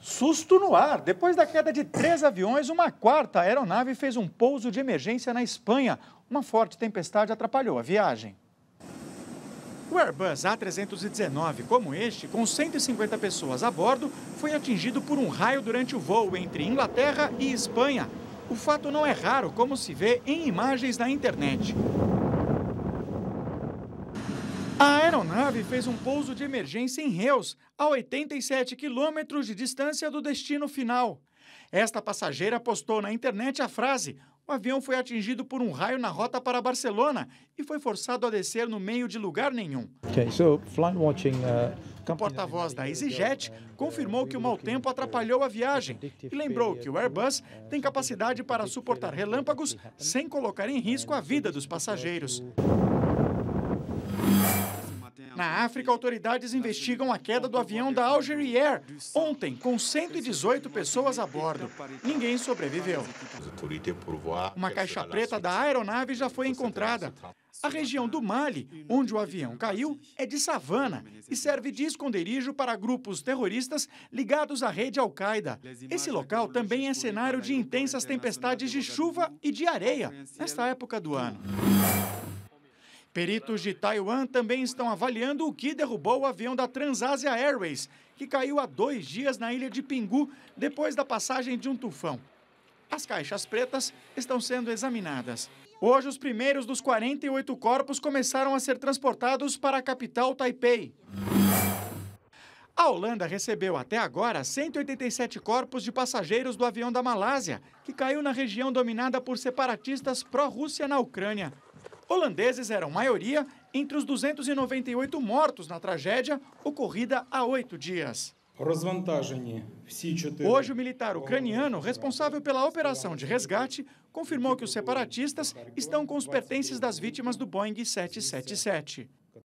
Susto no ar. Depois da queda de três aviões, uma quarta aeronave fez um pouso de emergência na Espanha. Uma forte tempestade atrapalhou a viagem. O Airbus A319, como este, com 150 pessoas a bordo, foi atingido por um raio durante o voo entre Inglaterra e Espanha. O fato não é raro, como se vê em imagens na internet. A aeronave fez um pouso de emergência em Reus, a 87 quilômetros de distância do destino final. Esta passageira postou na internet a frase: O avião foi atingido por um raio na rota para Barcelona e foi forçado a descer no meio de lugar nenhum. Okay, so flight watching, uh... O porta-voz da EasyJet uh, confirmou que o mau tempo atrapalhou a viagem e lembrou que o Airbus tem capacidade para suportar relâmpagos sem colocar em risco a vida dos passageiros. Na África, autoridades investigam a queda do avião da Algeria Air ontem, com 118 pessoas a bordo. Ninguém sobreviveu. Uma caixa preta da aeronave já foi encontrada. A região do Mali, onde o avião caiu, é de savana e serve de esconderijo para grupos terroristas ligados à rede Al-Qaeda. Esse local também é cenário de intensas tempestades de chuva e de areia nesta época do ano. Peritos de Taiwan também estão avaliando o que derrubou o avião da Transásia Airways, que caiu há dois dias na ilha de Pingu depois da passagem de um tufão. As caixas pretas estão sendo examinadas. Hoje, os primeiros dos 48 corpos começaram a ser transportados para a capital Taipei. A Holanda recebeu até agora 187 corpos de passageiros do avião da Malásia, que caiu na região dominada por separatistas pró-Rússia na Ucrânia. Holandeses eram maioria entre os 298 mortos na tragédia ocorrida há oito dias. Hoje, o militar ucraniano responsável pela operação de resgate confirmou que os separatistas estão com os pertences das vítimas do Boeing 777.